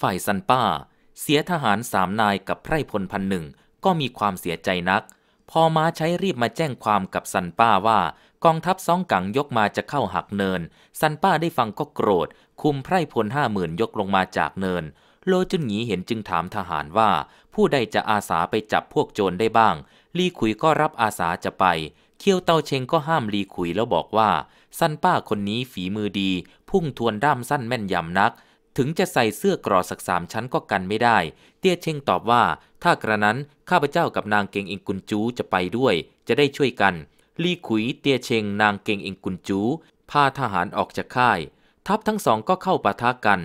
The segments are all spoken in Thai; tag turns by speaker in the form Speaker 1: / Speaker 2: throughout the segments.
Speaker 1: ฝ่ายซันป้า เสียทหารสามนายกับ ไพรพลพันหนึ่งก็มีความเสียใจนัก พอมาใช้รีบมาแจ้งความกับ ซันป้าว่า กองทัพซ่องกังยกมาจะเข้าหักเนิน ซันป้าได้ฟังก็โกรธคุมไพรพลห้าหมื่นยกลงมาจากเนิน โลจุนหยีเห็นจึงถามทหารว่า ผู้ใดจะอาสาไปจับพวกโจรได้บ้าง ลีขุยก็รับอาสาจะไปเคียวเตาเชงก็ห้ามลีขุยแล้วบอกว่าซันป้าคนนี้ฝีมือดี พุ่งทวนด้ามสั้นแม่นยำนักถึงจะใส่เสื้อกรอสักสามชั้นก็กันไม่ได้ เตี้ยเชงตอบว่า ถ้ากระนั้นข้าพเจ้ากับนางเกงอิงกุนจูจะไปด้วย จะได้ช่วยกัน ลี่ขุยเตี้ยเชงนางเกงอิงกุนจู พาทหารออกจากค่าย ทัพทั้งสองก็เข้าปะทะกัน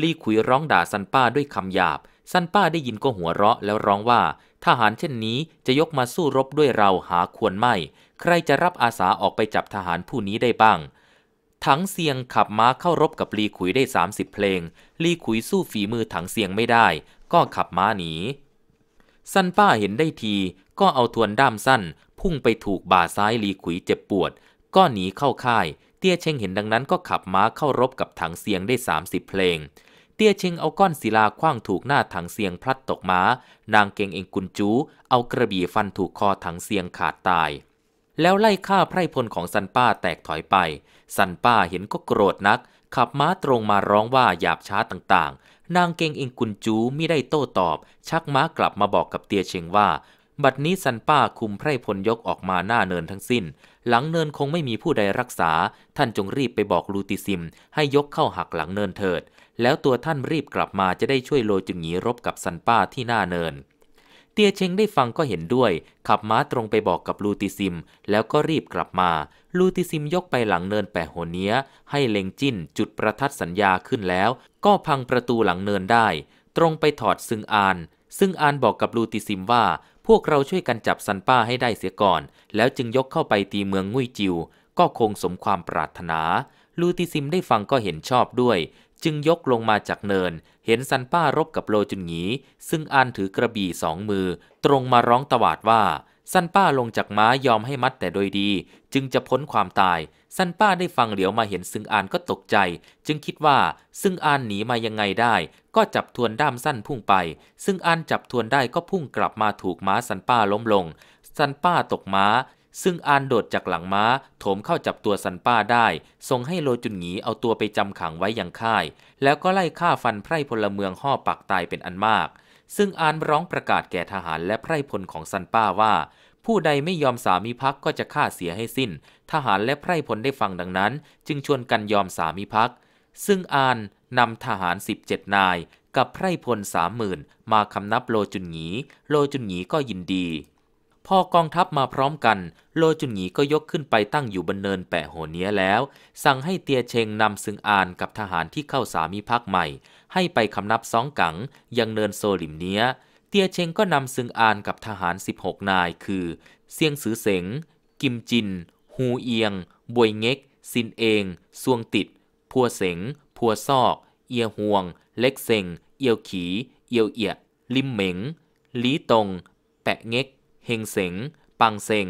Speaker 1: ลี่ขุยร้องด่าซันป้าด้วยคำหยาบซันป้าได้ยินก็หัวเราะแล้วร้องว่า ทหารเช่นนี้จะยกมาสู้รบด้วยเราหาควรไม่ ใครจะรับอาสาออกไปจับทหารผู้นี้ได้บ้างถังเซียงขับม้าเข้ารบกับลีขุยได้ 30 เพลง ลีขุยสู้ฝีมือถังเซียงไม่ได้ ก็ขับม้าหนีสั้นป้าเห็นได้ที ก็เอาทวนด้ามสั้นพุ่งไปถูกบ่าซ้ายลีขุยเจ็บปวด ก็หนีเข้าค่าย เตี้ยเชงเห็นดังนั้นก็ขับม้าเข้ารบกับถังเซียงได้ 30 เพลง เตี้ยเชงเอาก้อนศิลาคว้างถูกหน้าถังเซียงพลัดตกมา้า นางเกงเองกุนจูเอากระบี่ฟันถูกคอถังเซียงขาดตาย แล้วไล่ฆ่าไพร่พลของซันป้าแตกถอยไปสันป้าเห็นก็โกรธนัก ขับม้าตรงมาร้องว่าหยาบช้าต่างๆ นางเกงอิงกุนจูไม่ได้โต้ตอบ ชักม้ากลับมาบอกกับเตียเชงว่า บัดนี้สันป้าคุมไพรพลยกออกมาหน้าเนินทั้งสิ้น หลังเนินคงไม่มีผู้ใดรักษา ท่านจงรีบไปบอกลูติซิมให้ยกเข้าหักหลังเนินเถิด แล้วตัวท่านรีบกลับมาจะได้ช่วยโลจึงหนีรบกับสันป้าที่หน้าเนินเตียเชงได้ฟังก็เห็นด้วย ขับม้าตรงไปบอกกับลูติซิม แล้วก็รีบกลับมา ลูติซิมยกไปหลังเนินแปะหัวเนี้ยให้เล็งจิ้นจุดประทัดสัญญาขึ้นแล้ว ก็พังประตูหลังเนินได้ ตรงไปถอดซึงอาน ซึ่งอานบอกกับลูติซิมว่า พวกเราช่วยกันจับซันป้าให้ได้เสียก่อน แล้วจึงยกเข้าไปตีเมืองงุยจิว ก็คงสมความปรารถนา ลูติซิมได้ฟังก็เห็นชอบด้วยจึงยกลงมาจากเนิน เห็นซันป้ารบกับโลจุนหงีซึ่งอันถือกระบี่สองมือ ตรงมาร้องตวาดว่าซันป้าลงจากม้ายอมให้มัดแต่โดยดี จึงจะพ้นความตายซันป้าได้ฟังเหลียวมาเห็นซึ่งอานก็ตกใจ จึงคิดว่า ซึ่งอานหนีมายังไงได้ ก็จับทวนด้ามสั้นพุ่งไป ซึ่งอานจับทวนได้ก็พุ่งกลับมาถูกม้าซันป้าล้มลงซันป้าตกม้าซึ่งอานโดดจากหลังม้าโถมเข้าจับตัวซันป้าได้ส่งให้โลจุนหงีเอาตัวไปจำขังไว้ยังค่าย แล้วก็ไล่ฆ่าฟันไพร่พลเมืองห่อปักตายเป็นอันมาก ซึ่งอานร้องประกาศแก่ทหารและไพร่พลของซันป้าว่า ผู้ใดไม่ยอมสามีพักก็จะฆ่าเสียให้สิ้น ทหารและไพร่พลได้ฟังดังนั้น จึงชวนกันยอมสามีพักซึ่งอานนำทหาร 17 นาย กับไพร่พลสามหมื่นมาคำนับโลจุนหงีโลจุนหงีก็ยินดีพอกองทัพมาพร้อมกัน โลจุนหยีก็ยกขึ้นไปตั้งอยู่บนเนินแปะโหเนียแล้ว สั่งให้เตียเชงนำซึงอานกับทหารที่เข้าสามีพักใหม่ ให้ไปคำนับสองกังยังเนินโซลิมเนียเตียเชงก็นำซึงอานกับทหาร 16 นายคือ เซียงสือเสง กิมจินฮูเอียง บวยเง็กซินเองซวงติด พัวเสง พัวซอก เอียห่วง เล็กเซงเอียวขี เอียวเอียลิมเหมงลีตง แปะเง็กเฮงเสงปังเซง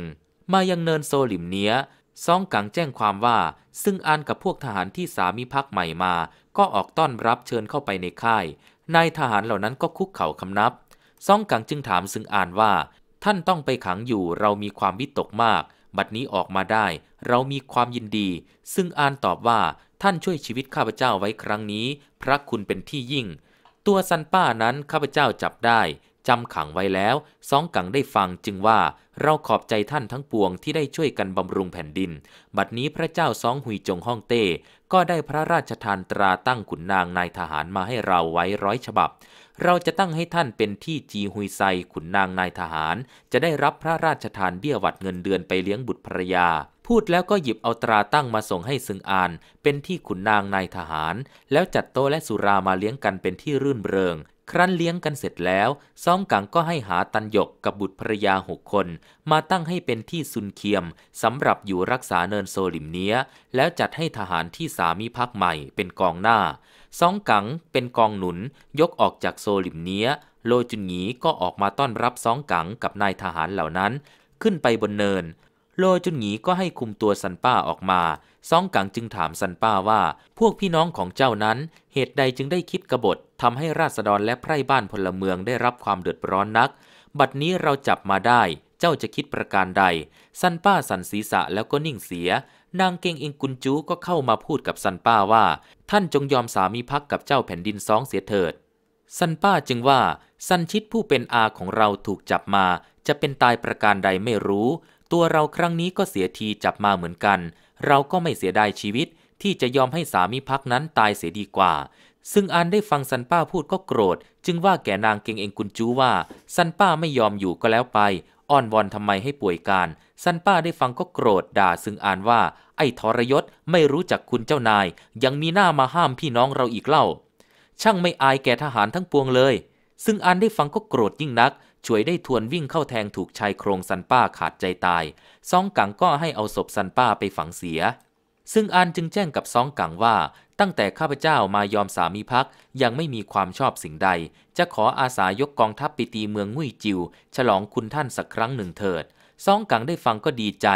Speaker 1: มายังเนินโซลิมเนี้ยซองกังแจ้งความว่า ซึ่งอันกับพวกทหารที่สามีพักใหม่มา ก็ออกต้อนรับเชิญเข้าไปในค่าย นายทหารเหล่านั้นก็คุกเข่าคำนับซองกังจึงถามซึ่งอานว่า ท่านต้องไปขังอยู่ เรามีความวิตกมาก บัดนี้ออกมาได้ เรามีความยินดี ซึ่งอานตอบว่า ท่านช่วยชีวิตข้าพเจ้าไว้ครั้งนี้ พระคุณเป็นที่ยิ่ง ตัวซันป้านั้นข้าพเจ้าจับได้จำขังไว้แล้ว สองกังได้ฟังจึงว่าเราขอบใจท่านทั้งปวงที่ได้ช่วยกันบำรุงแผ่นดิน บัดนี้พระเจ้าซองหุยจงฮ่องเต้ ก็ได้พระราชทานตราตั้งขุนนางนายทหารมาให้เราไว้ร้อยฉบับ เราจะตั้งให้ท่านเป็นที่จีหุยไซขุนนางนายทหาร จะได้รับพระราชทานเบี้ยวัดเงินเดือนไปเลี้ยงบุตรภรยา พูดแล้วก็หยิบเอาตราตั้งมาส่งให้ซึงอาน เป็นที่ขุนนางนายทหาร แล้วจัดโต๊ะและสุรามาเลี้ยงกันเป็นที่รื่นเริงครั้นเลี้ยงกันเสร็จแล้วซ้องกังก็ให้หาตันหยกกับบุตรภรยาหกคน มาตั้งให้เป็นที่ซุนเคียมสำหรับอยู่รักษาเนินโซลิมเนียแล้วจัดให้ทหารที่สามีพักใหม่ เป็นกองหน้าซ้องกังเป็นกองหนุนยกออกจากโซลิมเนียโลจุนหีก็ออกมาต้อนรับซ้องกังกับนายทหารเหล่านั้น ขึ้นไปบนเนิน โลจุนหีก็ให้คุมตัวซันป้าออกมาซ้องกังจึงถามซันป้าว่า พวกพี่น้องของเจ้านั้นเหตุใดจึงได้คิดกบฏทำให้ราษฎรและไพร่บ้านพลเมืองได้รับความเดือดร้อนนัก บัดนี้เราจับมาได้ เจ้าจะคิดประการใดซันป้าสันศีษะแล้วก็นิ่งเสีย นางเกงอิงกุนจูก็เข้ามาพูดกับซันป้าว่า ท่านจงยอมสามีพักกับเจ้าแผ่นดินซองเสียเถิดซันป้าจึงว่าซันชิดผู้เป็นอาของเราถูกจับมา จะเป็นตายประการใดไม่รู้ ตัวเราครั้งนี้ก็เสียทีจับมาเหมือนกัน เราก็ไม่เสียดายชีวิต ที่จะยอมให้สามีพักนั้นตายเสียดีกว่าซึ่งอันได้ฟังซันป้าพูดก็โกรธ จึงว่าแก่นางเกงเองกุนจูว่าซันป้าไม่ยอมอยู่ก็แล้วไปอ้อนวอนทำไมให้ป่วยการซันป้าได้ฟังก็โกรธด่าซึ่งอัานว่าไอ้ทรยศไม่รู้จักคุณเจ้านาย ยังมีหน้ามาห้ามพี่น้องเราอีกเล่า ช่างไม่อายแก่ทหารทั้งปวงเลย ซึ่งอันได้ฟังก็โกรธยิ่งนัก ช่วยได้ทวนวิ่งเข้าแทงถูกชายโครงซันป้าขาดใจตายซองกังก็ให้เอาศพซันป้าไปฝังเสีย ซึ่งอันจึงแจ้งกับซองกังว่าตั้งแต่ข้าพเจ้ามายอมสามีพักยังไม่มีความชอบสิ่งใด จะขออาสายกกองทัพไปตีเมืองงุ่ยจิว ฉลองคุณท่านสักครั้งหนึ่งเถิดซ่องกังได้ฟังก็ดีใจ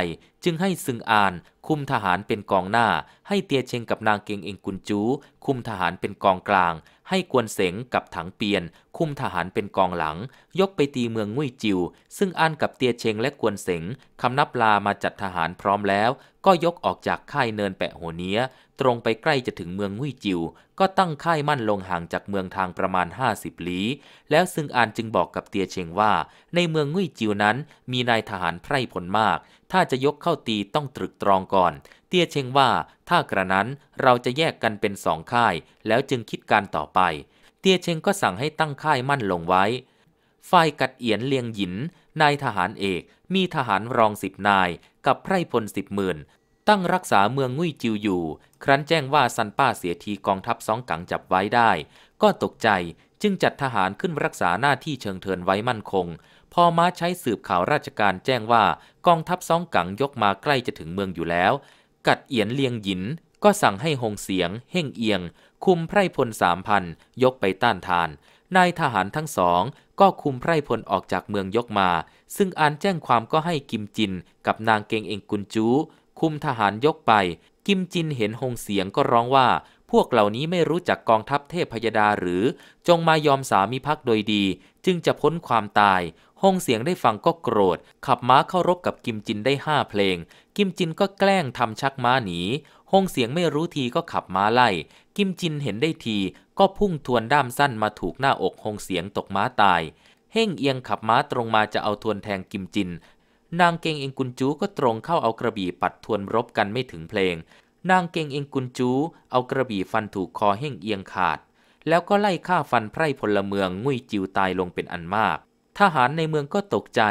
Speaker 1: จึงให้ซึงอานคุมทหารเป็นกองหน้า ให้เตียเชงกับนางเกงเองกุนจู คุมทหารเป็นกองกลาง ให้กวนเสงกับถังเปียน คุมทหารเป็นกองหลัง ยกไปตีเมืองงุ่ยจิว ซึ่งอานกับเตียเชงและกวนเสงคำนับลามาจัดทหารพร้อมแล้ว ก็ยกออกจากค่ายเนินแปะหัวเนี้ยตรงไปใกล้จะถึงเมืองงุยจิว ก็ตั้งค่ายมั่นลงห่างจากเมืองทางประมาณ 50ลี้ แล้วซึ่งอานจึงบอกกับเตียเชงว่า ในเมืองงุยจิวนั้น มีนายทหารไพร่พลมาก ถ้าจะยกเข้าตีต้องตรึกตรองก่อน เตียเชงว่าถ้ากระนั้น เราจะแยกกันเป็นสองค่าย แล้วจึงคิดการต่อไป เตียเชงก็สั่งให้ตั้งค่ายมั่นลงไว้ ฝ่ายกัดเอียนเลียงหยิน นายทหารเอก มีทหารรองสิบนาย กับไพร่พลสิบหมื่นตั้งรักษาเมืองงุยจิวอยู่ ครั้นแจ้งว่าซันป้าเสียทีกองทัพสองกังจับไว้ได้ ก็ตกใจจึงจัดทหารขึ้นรักษาหน้าที่เชิงเทินไว้มั่นคง พอม้าใช้สืบข่าวราชการแจ้งว่ากองทัพสองกังยกมาใกล้จะถึงเมืองอยู่แล้ว กัดเอียนเลียงหยิน ก็สั่งให้หงเสียงเฮ่งเอียง คุมไพรพลสามพันยกไปต้านทาน นายทหารทั้งสองก็คุมไพรพลออกจากเมืองยกมา ซึ่งอานแจ้งความก็ให้กิมจินกับนางเกงเองกุนจูคุมทหารยกไป กิมจินเห็นหงเสียงก็ร้องว่า พวกเหล่านี้ไม่รู้จักกองทัพเทพพยดาหรือ จงมายอมสามีพักโดยดี จึงจะพ้นความตายฮงเสียงได้ฟังก็โกรธ ขับม้าเข้ารบกับกิมจินได้ห้าเพลงกิมจินก็แกล้งทำชักม้าหนีฮงเสียงไม่รู้ทีก็ขับม้าไล่ กิมจินเห็นได้ที ก็พุ่งทวนด้ามสั้นมาถูกหน้าอกฮงเสียงตกม้าตายเฮ่งเอียงขับม้าตรงมาจะเอาทวนแทงกิมจินนางเกงเองกุนจูก็ตรงเข้าเอากระบี่ปัดทวนรบกันไม่ถึงเพลง นางเกงเองกุนจูเอากระบี่ฟันถูกคอเฮ่งเอียงขาด แล้วก็ไล่ฆ่าฟันไพร่พลเมืองงุยจิวตายลงเป็นอันมาก ทหารในเมืองก็ตกใจ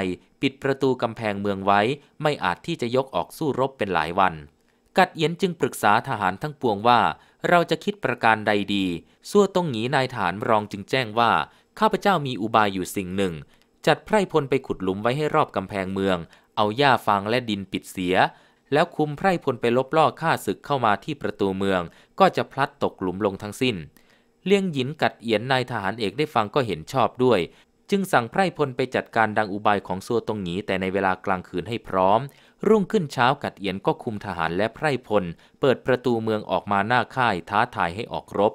Speaker 1: ปิดประตูกำแพงเมืองไว้ไม่อาจที่จะยกออกสู้รบเป็นหลายวัน กัดเอียนจึงปรึกษาทหารทั้งปวงว่า เราจะคิดประการใดดีซั่วต้องหนีนายฐานรองจึงแจ้งว่า ข้าพเจ้ามีอุบายอยู่สิ่งหนึ่งจัดไพร่พลไปขุดหลุมไว้ให้รอบกำแพงเมือง เอาหญ้าฟางและดินปิดเสีย แล้วคุมไพร่พลไปลบล่อฆ่าศึกเข้ามาที่ประตูเมือง ก็จะพลัดตกหลุมลงทั้งสิ้น เลี้ยงหยินกัดเอียนนายทหารเอกได้ฟังก็เห็นชอบด้วย จึงสั่งไพร่พลไปจัดการดังอุบายของซัวตงหนีแต่ในเวลากลางคืนให้พร้อม รุ่งขึ้นเช้ากัดเอียนก็คุมทหารและไพร่พล เปิดประตูเมืองออกมาหน้าค่ายท้าทายให้ออกรบ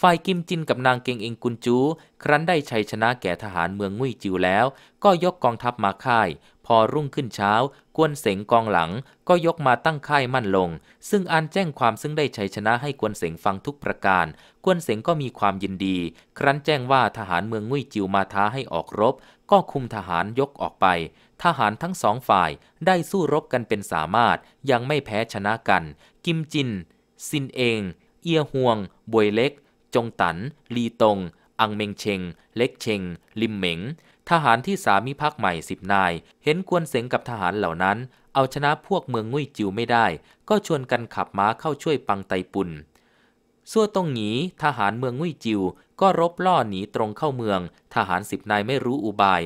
Speaker 1: ฝ่ายกิมจินกับนางเกงเองกุนจู ครั้นได้ชัยชนะแก่ทหารเมืองงุยจิวแล้ว ก็ยกกองทัพมาค่าย พอรุ่งขึ้นเช้า กวนเสงกองหลัง ก็ยกมาตั้งค่ายมั่นลง ซึ่งอันแจ้งความซึ่งได้ชัยชนะให้กวนเสงฟังทุกประการ กวนเสงก็มีความยินดี ครั้นแจ้งว่าทหารเมืองงุยจิวมาท้าให้ออกรบ ก็คุมทหารยกออกไป ทหารทั้งสองฝ่ายได้สู้รบกันเป็นสามารถ ยังไม่แพ้ชนะกัน กิมจินซินเองเอียห่วง บวยเล็กจงตัน ลีตง อังเมงเชง เล็กเชง ลิมเหมงทหารที่สามีพักใหม่สิบนายเห็นกวนเสงกับทหารเหล่านั้น เอาชนะพวกเมืองงุ่ยจิวไม่ได้ ก็ชวนกันขับม้าเข้าช่วยปังไตปุนซั่วตงหนีทหารเมืองงุ่ยจิวก็รบล่อหนีตรงเข้าเมือง ทหารสิบนายไม่รู้อุบาย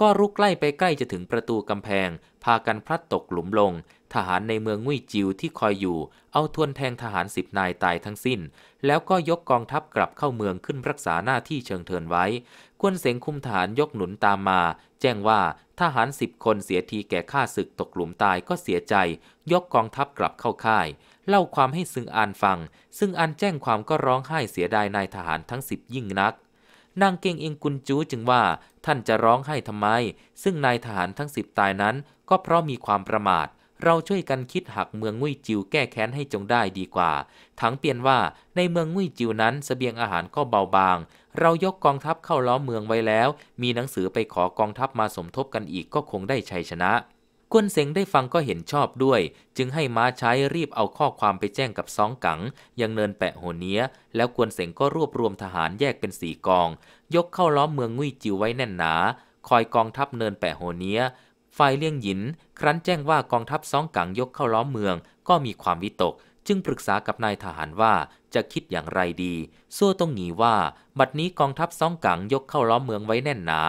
Speaker 1: ก็รุกไล่ไปใกล้จะถึงประตูกำแพง พากันพลัดตกหลุมลง ทหารในเมืองงุ่ยจิวที่คอยอยู่ เอาทวนแทงทหารสิบนายตายทั้งสิ้นแล้วก็ยกกองทัพกลับเข้าเมืองขึ้นรักษาหน้าที่เชิงเทินไว้ควนเสงคุมฐานยกหนุนตามมา แจ้งว่าทหารสิบคนเสียทีแก่ข้าศึกตกหลุมตายก็เสียใจ ยกกองทัพกลับเข้าค่าย เล่าความให้ซึ่งอันฟัง ซึ่งอันแจ้งความก็ร้องไห้เสียดายนายทหารทั้งสิบยิ่งนัก นางเก่งเองกุนจูจึงว่าท่านจะร้องไห้ทำไม ซึ่งนายทหารทั้งสิบตายนั้นก็เพราะมีความประมาทเราช่วยกันคิดหักเมืองงุ้ยจิวแก้แค้นให้จงได้ดีกว่าทั้งเปลี่ยนว่าในเมืองงุ้ยจิวนั้นสเสบียงอาหารก็เบาบาง เรายกกองทัพเข้าล้อมเมืองไว้แล้ว มีหนังสือไปขอกองทัพมาสมทบกันอีกก็คงได้ชัยชนะ กวนเสงได้ฟังก็เห็นชอบด้วย จึงให้ม้าใช้รีบเอาข้อความไปแจ้งกับซองกัง ยังเนินแปะโหเนียแล้วกวนเสงก็รวบรวมทหารแยกเป็นสี่กอง ยกเข้าล้อมเมืองงุยจิวไว้แน่นหนา คอยกองทัพเนินแปะโหเนียฝ่ายเลี่ยงหยิน ครั้นแจ้งว่ากองทัพซ้องกังยกเข้าล้อมเมือง ก็มีความวิตก จึงปรึกษากับนายทหารว่าจะคิดอย่างไรดีซั่วต้องหนีว่า บัดนี้กองทัพซ้องกังยกเข้าล้อมเมืองไว้แน่นหนา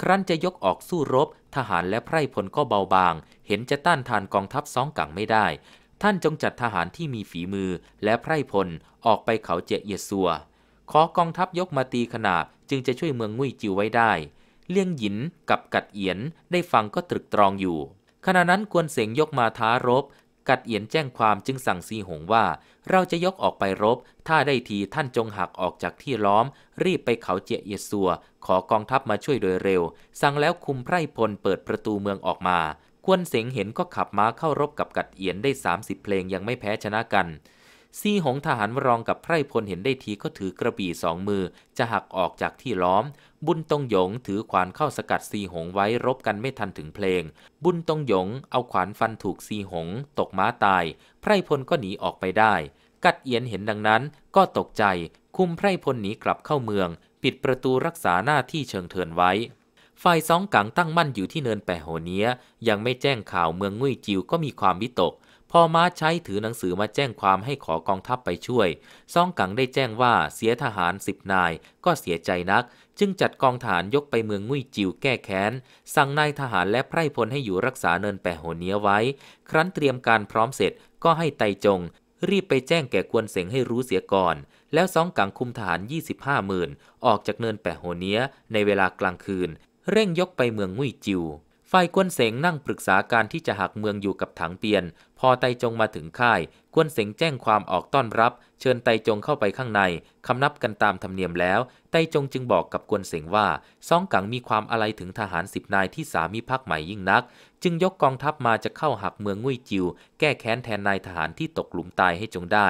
Speaker 1: ครั้นจะยกออกสู้รบทหารและไพร่พลก็เบาบาง เห็นจะต้านทานกองทัพซ้องกังไม่ได้ ท่านจงจัดทหารที่มีฝีมือและไพร่พลออกไปเขาเจเยซัว ขอกองทัพยกมาตีขนาบจึงจะช่วยเมืองงุ่ยจิวไว้ได้เลี่ยงหยินกับกัดเอียนได้ฟังก็ตรึกตรองอยู่ ขณะนั้นกวนเสียงยกมาท้ารบ กัดเอียนแจ้งความจึงสั่งซีหงว่า เราจะยกออกไปรบ ถ้าได้ทีท่านจงหักออกจากที่ล้อม รีบไปเขาเจียเอียสัว ขอกองทัพมาช่วยโดยเร็ว สั่งแล้วคุมไพรพลเปิดประตูเมืองออกมากวนเสงเห็นก็ขับม้าเข้ารบกับกัดเอียนได้ 30 เพลงยังไม่แพ้ชนะกัน ซีหงทหารรองกับไพรพลเห็นได้ทีก็ถือกระบี่สองมือ จะหักออกจากที่ล้อมบุญตงหยงถือขวานเข้าสกัดซีหงไว้รบกันไม่ทันถึงเพลง บุญตงหยงเอาขวานฟันถูกซีหงตกม้าตาย ไพรพลก็หนีออกไปได้ กัดเอียนเห็นดังนั้นก็ตกใจ คุมไพรพลหนีกลับเข้าเมือง ปิดประตูรักษาหน้าที่เชิงเทินไว้ ฝ่ายสองกังตั้งมั่นอยู่ที่เนินแปะโหเนี้ย ยังไม่แจ้งข่าวเมืองงุ่ยจิวก็มีความวิตกพอม้าใช้ถือหนังสือมาแจ้งความให้ขอกองทัพไปช่วยซ่องกังได้แจ้งว่าเสียทหารสิบนายก็เสียใจนัก จึงจัดกองฐานยกไปเมืองงุยจิวแก้แค้นสั่งนายทหารและไพร่พลให้อยู่รักษาเนินแปะโหเนียไว้ครั้นเตรียมการพร้อมเสร็จก็ให้ไตจง รีบไปแจ้งแก่กวนเสงให้รู้เสียก่อน แล้วซ่องกังคุมฐาน25หมื่นออกจากเนินแปะโหเนียในเวลากลางคืน เร่งยกไปเมืองงุยจิวฝ่ายกวนเสงนั่งปรึกษาการที่จะหักเมืองอยู่กับถังเปียน พอไตจงมาถึงค่ายกวนเสงแจ้งความออกต้อนรับ เชิญไตจงเข้าไปข้างในคำนับกันตามธรรมเนียมแล้ว ไตจงจึงบอกกับกวนเสงว่าซองกังมีความอะไรถึงทหารสิบนายที่สามีพักใหม่ยิ่งนัก จึงยกกองทัพมาจะเข้าหักเมืองงุยจิวแก้แค้นแทนนายทหารที่ตกหลุมตายให้จงได้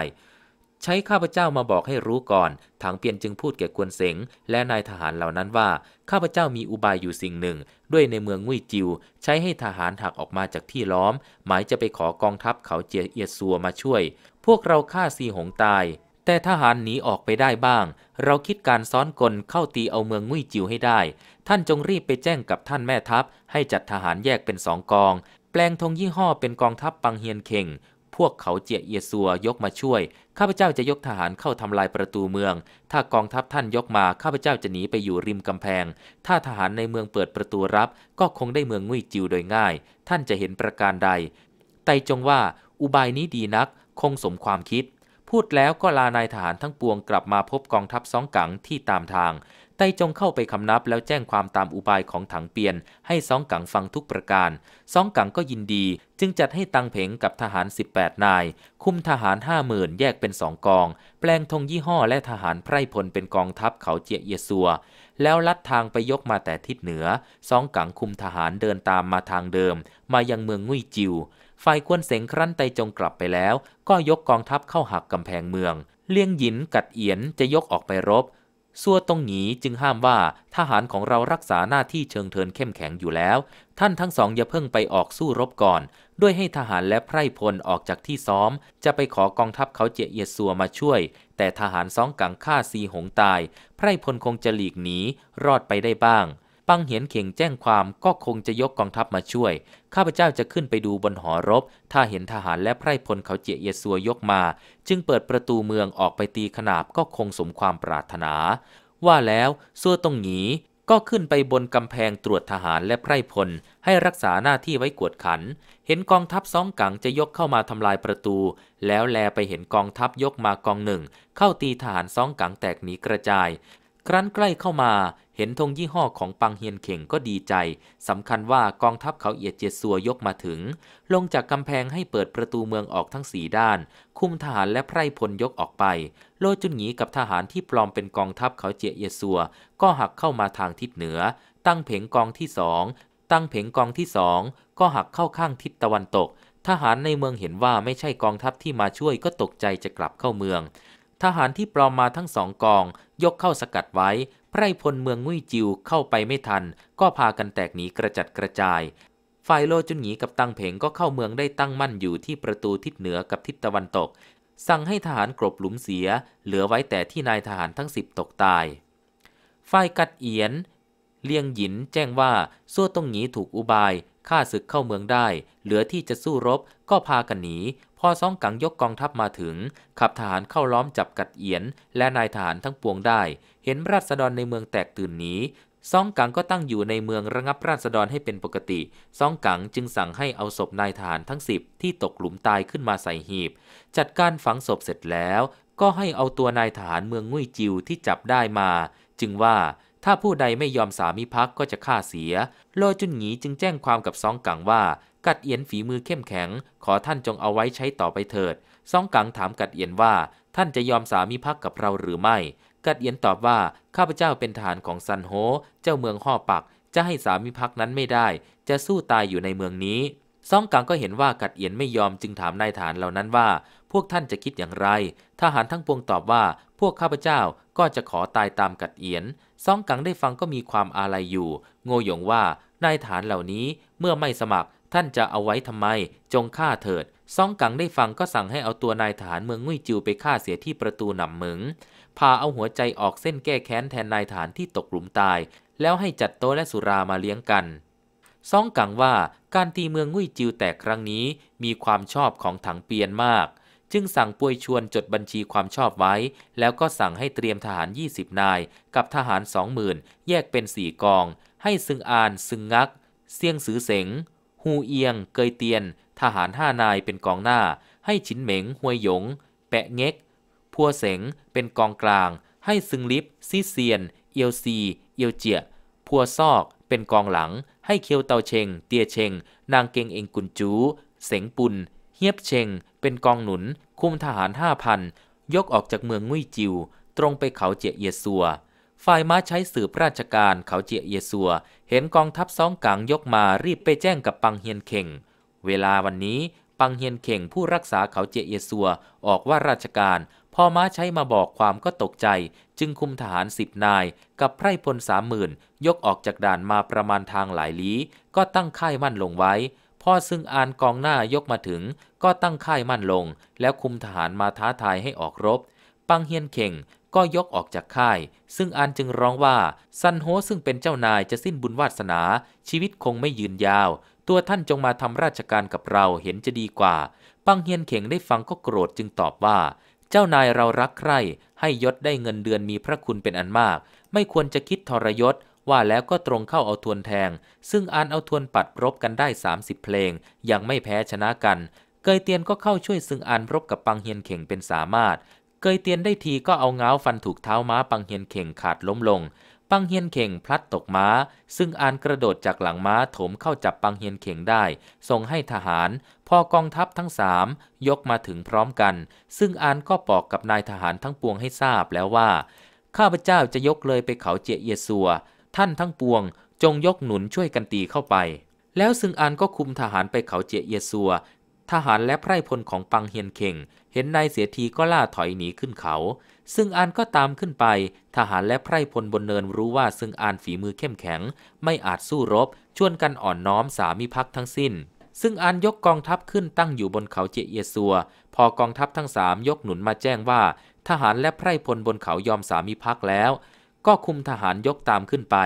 Speaker 1: ใช้ข้าพเจ้ามาบอกให้รู้ก่อน ถังเปียนจึงพูดแก่กวนเสง และนายทหารเหล่านั้นว่า ข้าพเจ้ามีอุบายอยู่สิ่งหนึ่ง ด้วยในเมืองงุยจิว ใช้ให้ทหารหักออกมาจากที่ล้อม หมายจะไปขอกองทัพเขาเจียเอียดซัวมาช่วย พวกเราฆ่าซีหงตาย แต่ทหารหนีออกไปได้บ้าง เราคิดการซ้อนกลเข้าตีเอาเมืองงุยจิวให้ได้ ท่านจงรีบไปแจ้งกับท่านแม่ทัพให้จัดทหารแยกเป็นสองกอง แปลงธงยี่ห้อเป็นกองทัพปังเฮียนเข่งพวกเขาเจียเอียซัวยกมาช่วย ข้าพเจ้าจะยกทหารเข้าทำลายประตูเมือง ถ้ากองทัพท่านยกมา ข้าพเจ้าจะหนีไปอยู่ริมกำแพง ถ้าทหารในเมืองเปิดประตูรับ ก็คงได้เมืองงุยจิวโดยง่าย ท่านจะเห็นประการใดไตจงว่าอุบายนี้ดีนักคงสมความคิด พูดแล้วก็ลานายทหารทั้งปวงกลับมาพบกองทัพซ้องกังที่ตามทางไต้จงเข้าไปคำนับแล้วแจ้งความตามอุบายของถังเปียน ให้ซองกังฟังทุกประการซองกังก็ยินดี จึงจัดให้ตังเพงกับทหาร 18 นาย คุมทหาร5 0,000แยกเป็นสองกอง แปลงธงยี่ห้อและทหารไพรพลเป็นกองทัพเขาเจียเยซัวแล้วลัดทางไปยกมาแต่ทิศเหนือซองกังคุมทหารเดินตามมาทางเดิม มายังเมืองงุยจิว ฝ่ายควนเสงครั้นไตจงกลับไปแล้ว ก็ยกกองทัพเข้าหักกำแพงเมือง เลี้ยงหยินกัดเอียนจะยกออกไปรบซัวตงหนีจึงห้ามว่าทหารของเรารักษาหน้าที่เชิงเทินเข้มแข็งอยู่แล้ว ท่านทั้งสองอย่าเพิ่งไปออกสู้รบก่อน ด้วยให้ทหารและไพร่พลออกจากที่ซ้อม จะไปขอกองทัพเขาเจียเอียซัวมาช่วย แต่ทหารซ้องกังฆ่าซีหงตาย ไพร่พลคงจะหลีกหนีรอดไปได้บ้างปังเหียนเข่งแจ้งความก็คงจะยกกองทัพมาช่วย ข้าพเจ้าจะขึ้นไปดูบนหอรบ ถ้าเห็นทหารและไพร่พลเขาเจียเอยซัวยกมา จึงเปิดประตูเมืองออกไปตีขนาบก็คงสมความปรารถนา ว่าแล้วซัวตงหงีก็ขึ้นไปบนกำแพงตรวจทหารและไพร่พลให้รักษาหน้าที่ไว้กวดขัน เห็นกองทัพสองกังจะยกเข้ามาทำลายประตู แล้วแลไปเห็นกองทัพยกมากองหนึ่ง เข้าตีทหารสองกังแตกหนีกระจายครั้นใกล้เข้ามา เห็นธงยี่ห้อของปังเฮียนเข่งก็ดีใจสำคัญว่ากองทัพเขาเอียดเจียสัวยกมาถึง ลงจากกำแพงให้เปิดประตูเมืองออกทั้งสีด้าน คุมทหารและไพร่พลยกออกไป โลจุนหยีกับทหารที่ปลอมเป็นกองทัพเขาเจียเอียสัว ก็หักเข้ามาทางทิศเหนือ ตั้งเผงกองที่สองตั้งเผงกองที่สองก็หักเข้าข้างทิศตะวันตก ทหารในเมืองเห็นว่าไม่ใช่กองทัพที่มาช่วยก็ตกใจจะกลับเข้าเมืองทหารที่ปลอมมาทั้งสองกอง ยกเข้าสกัดไว้ ไพร่พลเมืองงุ่ยจิวเข้าไปไม่ทัน ก็พากันแตกหนีกระจัดกระจายฝ่ายโลจุนหงีกับตังเพงก็เข้าเมืองได้ตั้งมั่นอยู่ที่ประตูทิศเหนือกับทิศตะวันตก สั่งให้ทหารกรบหลุมเสีย เหลือไว้แต่ที่นายทหารทั้งสิบตกตายฝ่ายกัดเอียน เลียงหยินแจ้งว่าสู้ต้องหนีถูกอุบายฆ่าศึกเข้าเมืองได้ เหลือที่จะสู้รบก็พากันหนีพอซ่องกังยกกองทัพมาถึง ขับทหารเข้าล้อมจับกัดเอียนและนายทหารทั้งปวงได้ เห็นราษฎรในเมืองแตกตื่นหนีซ่องกังก็ตั้งอยู่ในเมืองระงับราษฎรให้เป็นปกติซ่องกังจึงสั่งให้เอาศพนายทหารทั้งสิบที่ตกหลุมตายขึ้นมาใส่หีบ จัดการฝังศพเสร็จแล้วก็ให้เอาตัวนายทหารเมืองงุ่ยจิวที่จับได้มา จึงว่าถ้าผู้ใดไม่ยอมสามีพักก็จะฆ่าเสีย โลจุนหงีจึงแจ้งความกับซองกังว่า กัดเอียนฝีมือเข้มแข็ง ขอท่านจงเอาไว้ใช้ต่อไปเถิดซองกังถามกัดเอียนว่า ท่านจะยอมสามีพักกับเราหรือไม่ กัดเอียนตอบว่า ข้าพเจ้าเป็นทหารของซันโฮเจ้าเมืองห่อปัก จะให้สามีพักนั้นไม่ได้ จะสู้ตายอยู่ในเมืองนี้ซ่องกังก็เห็นว่ากัดเอียนไม่ยอมจึงถามนายฐานเหล่านั้นว่า พวกท่านจะคิดอย่างไร ทหารทั้งปวงตอบว่า พวกข้าพเจ้าก็จะขอตายตามกัดเอียนซ่องกังได้ฟังก็มีความอาลัยอยู่ โง่หยงว่านายฐานเหล่านี้เมื่อไม่สมัคร ท่านจะเอาไว้ทำไม จงฆ่าเถิดซ่องกังได้ฟังก็สั่งให้เอาตัวนายฐานเมืองงุยจิวไปฆ่าเสียที่ประตูหนำเหมิงพาเอาหัวใจออกเส้นแก้แค้น แทนนายฐานที่ตกหลุมตาย แล้วให้จัดโต๊ะและสุรามาเลี้ยงกันซองกังว่าการตีเมืองงุ่ยจิวแตกครั้งนี้มีความชอบของถังเปียนมาก จึงสั่งป่วยชวนจดบัญชีความชอบไว้ แล้วก็สั่งให้เตรียมทหาร20 นายกับทหาร20,000แยกเป็น 4 กอง ให้ซึงอานซึงงักเซียงสือเสงฮูเอียงเกยเตียน ทหาร 5 นายเป็นกองหน้า ให้ฉินเหมงหวยหยงแปะเง็กพัวเสงเป็นกองกลาง ให้ซึงลิฟซีเซียน เอียวซีเอียวเจียพัวซอกเป็นกองหลังให้เคียวเตาเชง เตียเชง นางเกงเองกุนจูเสงปุนเฮียบเชง เป็นกองหนุน คุมทหารห้าพัน ยกออกจากเมืองงุยจิว ตรงไปเขาเจียเยซัว ฝ่ายม้าใช้สืบราชการเขาเจียเยซัว เห็นกองทัพซ้องกังยกมารีบไปแจ้งกับปังเฮียนเข่ง เวลาวันนี้ ปังเฮียนเข่งผู้รักษาเขาเจียเยซัว ออกว่าราชการพอม้าใช้มาบอกความก็ตกใจ จึงคุมทหารสิบนายกับไพร่พลสามหมื่นยกออกจากด่านมาประมาณทางหลายลี้ ก็ตั้งค่ายมั่นลงไว้ พ่อซึ่งอานกองหน้ายกมาถึงก็ตั้งค่ายมั่นลง แล้วคุมทหารมาท้าทายให้ออกรบ ปังเฮียนเข่งก็ยกออกจากค่าย ซึ่งอานจึงร้องว่าซันโฮซึ่งเป็นเจ้านายจะสิ้นบุญวาสนา ชีวิตคงไม่ยืนยาว ตัวท่านจงมาทำราชการกับเราเห็นจะดีกว่า ปังเฮียนเข่งได้ฟังก็โกรธจึงตอบว่าเจ้านายเรารักใคร่ให้ยศได้เงินเดือนมีพระคุณเป็นอันมาก ไม่ควรจะคิดทรยศ ว่าแล้วก็ตรงเข้าเอาทวนแทง ซึ่งอานเอาทวนปัดรบกันได้ 30 เพลงยังไม่แพ้ชนะกันเกยเตียนก็เข้าช่วยซึ่งอานรบกับปังเฮียนเข่งเป็นสามารถ เกยเตียนได้ทีก็เอาเงาฟันถูกเท้าม้า ปังเฮียนเข่งขาดล้มลง ปังเฮียนเข่งพลัดตกม้า ซึ่งอานกระโดดจากหลังม้าโถมเข้าจับปังเฮียนเข่งได้ส่งให้ทหารพอกองทัพทั้งสามยกมาถึงพร้อมกัน ซึ่งอานก็บอกกับนายทหารทั้งปวงให้ทราบแล้วว่า ข้าพเจ้าจะยกเลยไปเขาเจียเยซัว ท่านทั้งปวง จงยกหนุนช่วยกันตีเข้าไป แล้วซึ่งอานก็คุมทหารไปเขาเจียเยซัว ทหารและไพร่พลของปังเฮียนเข่งเห็นนายเสียทีก็ล่าถอยหนีขึ้นเขา ซึ่งอานก็ตามขึ้นไป ทหารและไพร่พลบนเนินรู้ว่าซึ่งอานฝีมือเข้มแข็ง ไม่อาจสู้รบ ชวนกันอ่อนน้อมสามิพักทั้งสิ้นซึ่งอันยกกองทัพขึ้นตั้งอยู่บนเขาเจเยซัว พอกองทัพทั้งสามยกหนุนมาแจ้งว่าทหารและไพร่พลบนเขายอมสามีพักแล้ว ก็คุมทหารยกตามขึ้นไป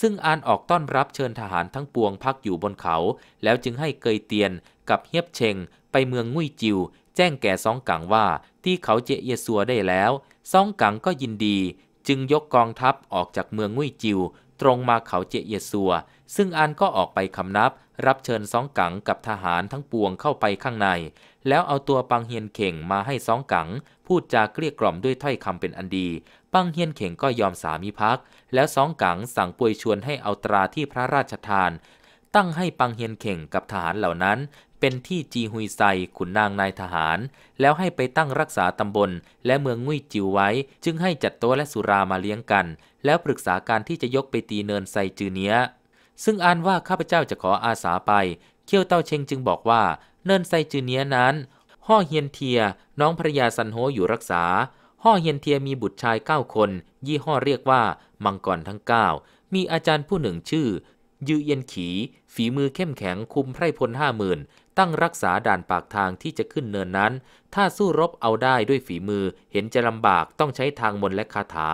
Speaker 1: ซึ่งอันออกต้อนรับเชิญทหารทั้งปวงพักอยู่บนเขา แล้วจึงให้เกยเตียนกับเฮียบเชงไปเมืองงุยจิว แจ้งแก่ซองกังว่าที่เขาเจเยซัวได้แล้ว ซองกังก็ยินดีจึงยกกองทัพออกจากเมืองงุยจิว ตรงมาเขาเจเยซัวซึ่งอันก็ออกไปคำนับ รับเชิญซองกังกับทหารทั้งปวงเข้าไปข้างใน แล้วเอาตัวปังเฮียนเข่งมาให้ซองกัง พูดจาเกลี้ยกล่อมด้วยถ้อยคำเป็นอันดี ปังเฮียนเข่งก็ยอมสามีพัก แล้วซองกังสั่งปวยชวนให้เอาตราที่พระราชทาน ตั้งให้ปังเฮียนเข่งกับทหารเหล่านั้นเป็นที่จีฮุยไซขุนนางนายทหาร แล้วให้ไปตั้งรักษาตำบล และเมืองงุยจิวไว้ จึงให้จัดโต๊ะและสุรามาเลี้ยงกัน แล้วปรึกษาการที่จะยกไปตีเนินไซจือเนี้ยซึ่งอ่านว่า ข้าพเจ้าจะขออาสาไป เคี่ยวเต้าเชงจึงบอกว่า เนินไซจือเนี้ยนั้นห่อเฮียนเทีย น้องภรยาสันโฮอยู่รักษาห่อเฮียนเทียมีบุตรชาย9คนยี่ห้อเรียกว่า มังกรทั้ง 9 มีอาจารย์ผู้หนึ่งชื่อ ยือเย็นขี ฝีมือเข้มแข็งคุมไพรพลห้าหมื่นตั้งรักษาด่านปากทางที่จะขึ้นเนินนั้น ถ้าสู้รบเอาได้ด้วยฝีมือ เห็นจะลำบากต้องใช้ทางมนและคาถา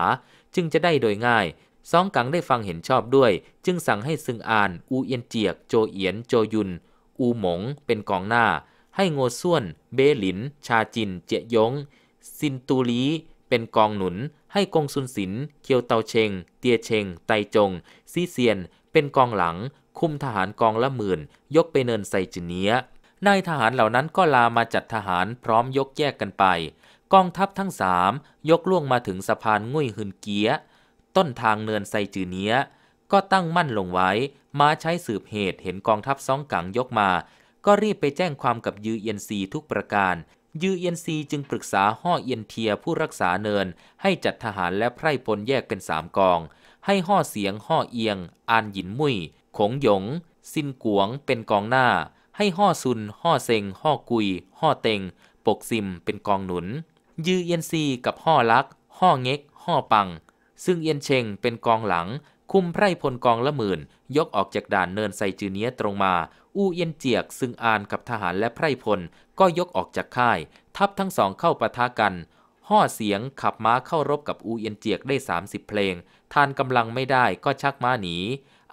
Speaker 1: จึงจะได้โดยง่ายซองกังได้ฟังเห็นชอบด้วย จึงสั่งให้ซึงอาน อูเอียนเจียก โจเอียน โจยุน อูหมง เป็นกองหน้า ให้โงส่วน เบหลิน ชาจิน เจยยงซินตูลี เป็นกองหนุน ให้กงซุนสิน เคียวเตาเชง เตียเชง ไตจง ซีเซียน เป็นกองหลังคุมทหารกองละหมื่นยกไปเนินไซจิเนียนายทหารเหล่านั้นก็ลามาจัดทหารพร้อมยกแยกกันไป กองทัพทั้งสามยกล่วงมาถึงสะพานงุยฮืนเกีย ต้นทางเนินไซจืเนียก็ตั้งมั่นลงไว้ มาใช้สืบเหตุเห็นกองทัพซองกังยกมา ก็รีบไปแจ้งความกับยูเอ็นซีทุกประการยูเอ็นซีจึงปรึกษาห่อเอียนเทียผู้รักษาเนินให้จัดทหารและไพร่พลแยกเป็นสามกองให้ห่อเสียงห่อเอียงอานหยินมุยขงหยงซินกวงเป็นกองหน้า ให้ห่อซุน ห่อเซงห่อกุยห่อเต็ง ปกซิมเป็นกองหนุน ยือเอียนซีกับห่อลัก ห่อเง็กห่อปัง ซึ่งเอียนเชงเป็นกองหลัง คุมไพร่พลกองละหมื่น ยกออกจากด่านเนินไซจือเนียตรงมา อูเอียนเจียกซึ่งอานกับทหารและไพร่พลก็ยกออกจากค่าย ทับทั้งสองเข้าปะทะกัน ห่อเสียงขับม้าเข้ารบกับอูเอียนเจียกได้ 30 เพลง ทานกำลังไม่ได้ก็ชักม้าหนี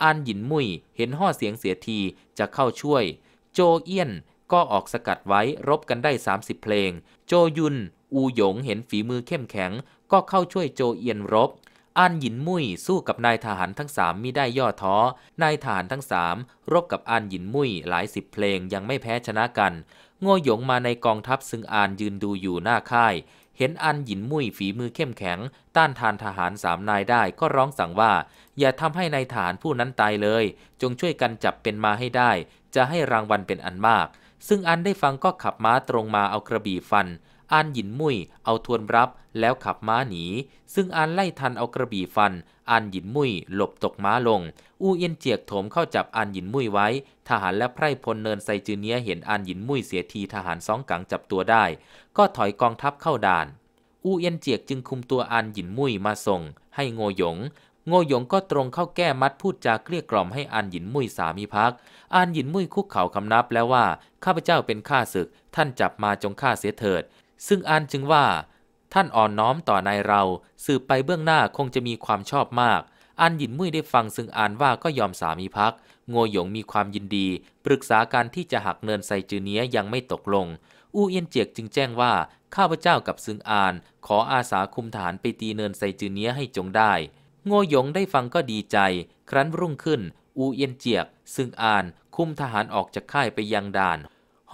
Speaker 1: อานหยินมุยเห็นห่อเสียงเสียทีจะเข้าช่วย โจเอี้ยนก็ออกสกัดไว้รบกันได้ 30เพลง โจยุนอูหยงเห็นฝีมือเข้มแข็ง ก็เข้าช่วยโจเอียนรบ อานหยินมุยสู้กับนายทหารทั้งสามมิได้ย่อท้อนายทหารทั้งสามรบกับอานหยินมุยหลายสิบเพลงยังไม่แพ้ชนะกันโง่หยงมาในกองทัพซึ่งอานยืนดูอยู่หน้าค่ายเห็นอันหยินมุ่ยฝีมือเข้มแข็งต้านทานทหารสามนายได้ก็ร้องสั่งว่า อย่าทำให้ในายทหารผู้นั้นตายเลย จงช่วยกันจับเป็นมาให้ได้ จะให้รางวัลเป็นอันมาก ซึ่งอันได้ฟังก็ขับม้าตรงมาเอากระบี่ฟันอันหยินมุ่ยเอาทวนรับแล้วขับม้าหนี ซึ่งอันไล่ทันเอากระบี่ฟันอันหยินมุยหลบตกม้าลง อูเอียนเจียกโถมเข้าจับอันหยินมุยไว้ ทหารและไพร่พลเนินไซจือเนียเห็นอันหยินมุยเสียที ทหารสองกังจับตัวได้ ก็ถอยกองทัพเข้าด่าน อูเอียนเจียกจึงคุมตัวอันหยินมุยมาส่งให้โงหยง โง่หยงก็ตรงเข้าแก้มัดพูดจาเกลี้ยกล่อมให้อันหยินมุยสามีพักอันหยินมุยคุกเข่าคำนับแล้วว่า ข้าพเจ้าเป็นข้าศึก ท่านจับมาจงฆ่าเสียเถิด ซึ่งอันจึงว่าท่านอ่อนน้อมต่อนายเราสืบไปเบื้องหน้าคงจะมีความชอบมาก อันยินมุ่ยได้ฟังซึ่งอ่านว่าก็ยอมสามีพักงัวหยงมีความยินดี ปรึกษาการที่จะหักเนินไซจือเนียยังไม่ตกลงอูเอียนเจียกจึงแจ้งว่าข้าพเจ้ากับซึ่งอานขออาสาคุมฐานไปตีเนินไซจือเนียให้จงได้งัวหยงได้ฟังก็ดีใจ ครั้นรุ่งขึ้น อูเอียนเจียกซึ่งอานคุมทหารออกจากค่ายไปยังด่าน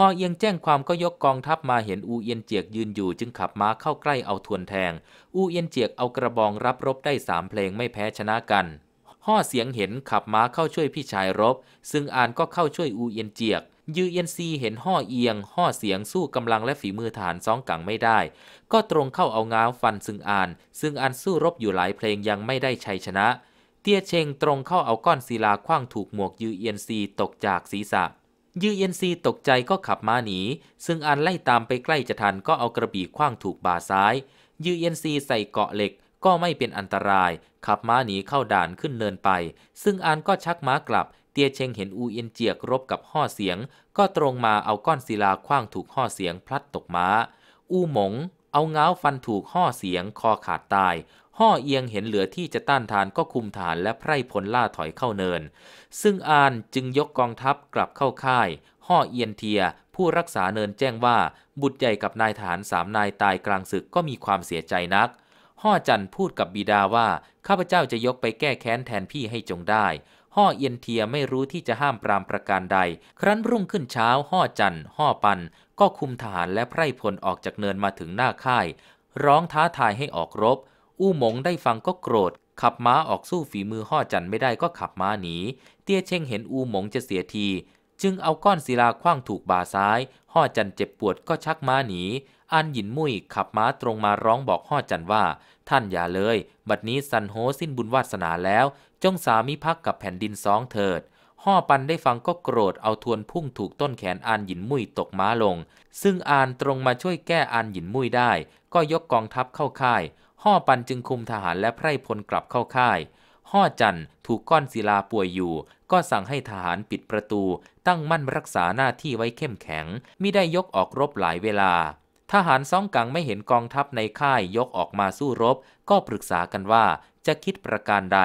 Speaker 1: ฮอเอียงแจ้งความก็ยกกองทัพมาเห็นอูเอียนเจียกยืนอยู่จึงขับม้าเข้าใกล้เอาทวนแทงอูเอียนเจียกเอากระบองรับรบได้สามเพลงไม่แพ้ชนะกันห่อเสียงเห็นขับม้าเข้าช่วยพี่ชายรบซึ่งอานก็เข้าช่วยอูเอียนเจียกยูเอียนซีเห็นห่อเอียงห่อเสียงสู้กำลังและฝีมือฐานซองกังไม่ได้ก็ตรงเข้าเอาง้าวฟันซึ่งอานซึ่งอานสู้รบอยู่หลายเพลงยังไม่ได้ชัยชนะเตี้ยเชงตรงเข้าเอาก้อนศิลาคว้างถูกหมวกยูเอียนซีตกจากศีรษะยือเอ็นซีตกใจก็ขับมาหนีซึ่งอันไล่ตามไปใกล้จะทันก็เอากระบี่คว้างถูกบ่าซ้ายยือเอ็นซีใส่เกาะเหล็กก็ไม่เป็นอันตรายขับม้าหนีเข้าด่านขึ้นเนินไป ซึ่งอันก็ชักม้ากลับ เตียเชงเห็นอูเอียนเจียกรบกับห่อเสียง ก็ตรงมาเอาก้อนศิลาคว้างถูกห่อเสียงพลัดตกม้าอูหมงเอาเงาฟันถูกห่อเสียงคอขาดตายห่อเอียงเห็นเหลือที่จะต้านทานก็คุมฐานและไพร่พลล่าถอยเข้าเนิน ซึ่งอานจึงยกกองทัพกลับเข้าค่าย ห่อเอียนเทียผู้รักษาเนินแจ้งว่าบุตรใหญ่กับนายฐานสามนายตายกลางศึกก็มีความเสียใจนักห่อจันพูดกับบิดาว่าข้าพเจ้าจะยกไปแก้แค้นแทนพี่ให้จงได้ห่อเอียนเทียไม่รู้ที่จะห้ามปรามประการใด ครั้นรุ่งขึ้นเช้าห่อจันห่อปันก็คุมทหารและไพร่พลออกจากเนินมาถึงหน้าค่าย ร้องท้าทายให้ออกรบอู้หมงได้ฟังก็โกรธ ขับม้าออกสู้ฝีมือห่อจันไม่ได้ก็ขับม้าหนี เตี้ยเช่งเห็นอู้หมงจะเสียที จึงเอาก้อนศิลาคว้างถูกบ่าซ้ายห่อจันเจ็บปวดก็ชักม้าหนีอันหยินมุยขับม้าตรงมาร้องบอกห่อจันว่า ท่านอย่าเลย บัดนี้สันโฮสิ้นบุญวาสนาแล้ว จงสามิพักกับแผ่นดินสองเถิดห่อปันได้ฟังก็โกรธ เอาทวนพุ่งถูกต้นแขนอานหยินมุยตกม้าลง ซึ่งอานตรงมาช่วยแก้อานหยินมุยได้ ก็ยกกองทัพเข้าค่ายห่อปันจึงคุมทหารและไพร่พลกลับเข้าค่ายห่อจันถูกก้อนศิลาป่วยอยู่ ก็สั่งให้ทหารปิดประตูตั้งมั่นรักษาหน้าที่ไว้เข้มแข็งมิได้ยกออกรบหลายเวลา ทหารซ่องกังไม่เห็นกองทัพในค่ายยกออกมาสู้รบ ก็ปรึกษากันว่าจะคิดประการใด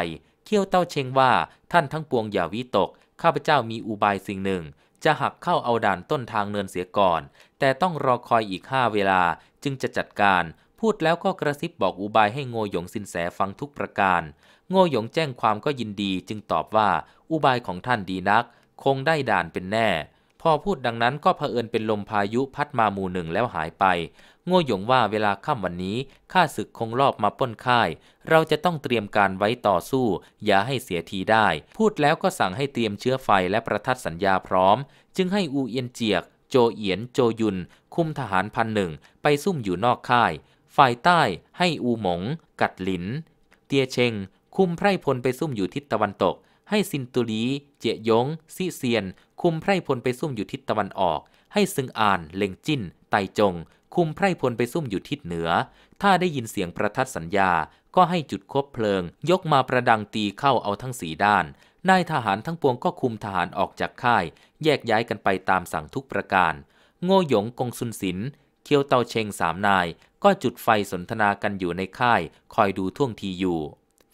Speaker 1: เคี่ยวเต้าเชงว่าท่านทั้งปวงอย่าวิตก ข้าพเจ้ามีอุบายสิ่งหนึ่ง จะหักเข้าเอาด่านต้นทางเนินเสียก่อน แต่ต้องรอคอยอีกห้าเวลาจึงจะจัดการพูดแล้วก็กระซิบบอกอุบายให้โง่หยงสินแสฟังทุกประการ โง่หยงแจ้งความก็ยินดีจึงตอบว่าอุบายของท่านดีนัก คงได้ด่านเป็นแน่ พอพูดดังนั้นก็เผอิญเป็นลมพายุพัดมาหมู่หนึ่งแล้วหายไป โง่หยงว่าเวลาค่ำวันนี้ข้าศึกคงรอบมาป้นค่าย เราจะต้องเตรียมการไว้ต่อสู้ อย่าให้เสียทีได้ พูดแล้วก็สั่งให้เตรียมเชื้อไฟและประทัดสัญญาพร้อม จึงให้อูเอียนเจียกโจเอียน โจยุน คุมทหารพันหนึ่งไปซุ่มอยู่นอกค่ายฝ่ายใต้ให้อูหมง กัดหลิน เตียเชง คุมไพรพลไปซุ่มอยู่ทิศตะวันตก ให้ซินตุลี เจยยงซีเซียน คุมไพรพลไปซุ่มอยู่ทิศตะวันออก ให้ซึงอาน เล็งจิ้น ไตจง คุมไพรพลไปซุ่มอยู่ทิศเหนือ ถ้าได้ยินเสียงประทัดสัญญา ก็ให้จุดคบเพลิง ยกมาประดังตีเข้าเอาทั้งสีด้าน นายทหารทั้งปวงก็คุมทหารออกจากค่าย แยกย้ายกันไปตามสั่งทุกประการโง่หยง กงซุนสิน เคียวเตาเชงสามนายก็จุดไฟสนทนากันอยู่ในค่าย คอยดูท่วงทีอยู่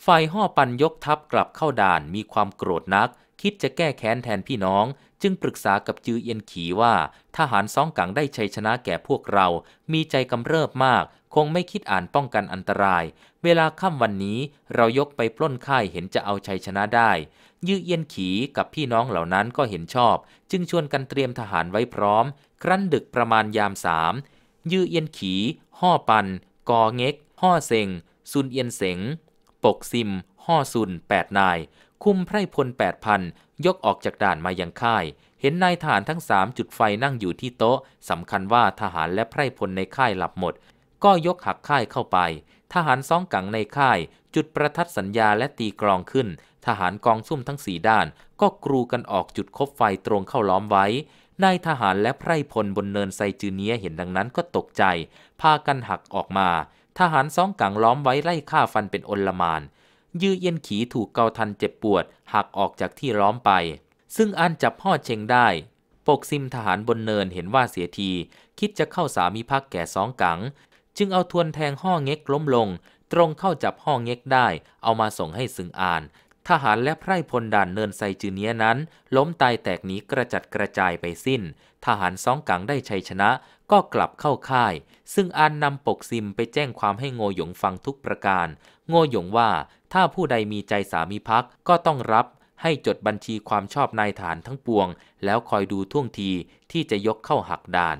Speaker 1: ฝ่ายห่อปันยกทัพกลับเข้าด่านมีความโกรธนัก คิดจะแก้แค้นแทนพี่น้อง จึงปรึกษากับจือเอียนขีว่า ทหารซองกังได้ชัยชนะแก่พวกเรา มีใจกำเริบมาก คงไม่คิดอ่านป้องกันอันตราย เวลาค่ำวันนี้เรายกไปปล้นค่ายเห็นจะเอาชัยชนะได้ ยื้อเอียนขีกับพี่น้องเหล่านั้นก็เห็นชอบ จึงชวนกันเตรียมทหารไว้พร้อม ครั้นดึกประมาณยามสาม ยื้อเอียนขีห่อปัน กอเง็กห่อเซงซุนเอียนเสงปกซิมห่อซุน แปดนาย คุมไพรพลแปดพันยกออกจากด่านมายังค่าย เห็นนายทหารทั้งสามจุดไฟนั่งอยู่ที่โต๊ะ สำคัญว่าทหารและไพรพลในค่ายหลับหมด ก็ยกหักค่ายเข้าไป ทหารซ้องกังในค่าย จุดประทัดสัญญาและตีกลองขึ้น ทหารกองซุ่มทั้งสีด้าน ก็กรูกันออกจุดคบไฟตรงเข้าล้อมไว้นายทหารและไพรพลบนเนินไซจูเนียเห็นดังนั้นก็ตกใจ พากันหักออกมา ทหารสองกังล้อมไว้ไล่ฆ่าฟันเป็นอนลมานยื้อเย็นขีถูกเกาทันเจ็บปวดหักออกจากที่ล้อมไป ซึ่งอันจับพ่อเชงได้ ปกซิมทหารบนเนินเห็นว่าเสียที คิดจะเข้าสามีพักแก่สองกัง จึงเอาทวนแทงห้องเง็กล้มลง ตรงเข้าจับห้องเง็กได้ เอามาส่งให้ซึงอานทหารและไพร่พลด่านเนินไซจือเนียนั้น ล้มตายแตกหนีกระจัดกระจายไปสิ้น ทหารซองกังได้ชัยชนะก็กลับเข้าค่าย ซึ่งอานนำปกซิมไปแจ้งความให้โงหยงฟังทุกประการ โงหยงว่า ถ้าผู้ใดมีใจสามีพัก ก็ต้องรับให้จดบัญชีความชอบนายฐานทั้งปวง แล้วคอยดูท่วงทีที่จะยกเข้าหักด่าน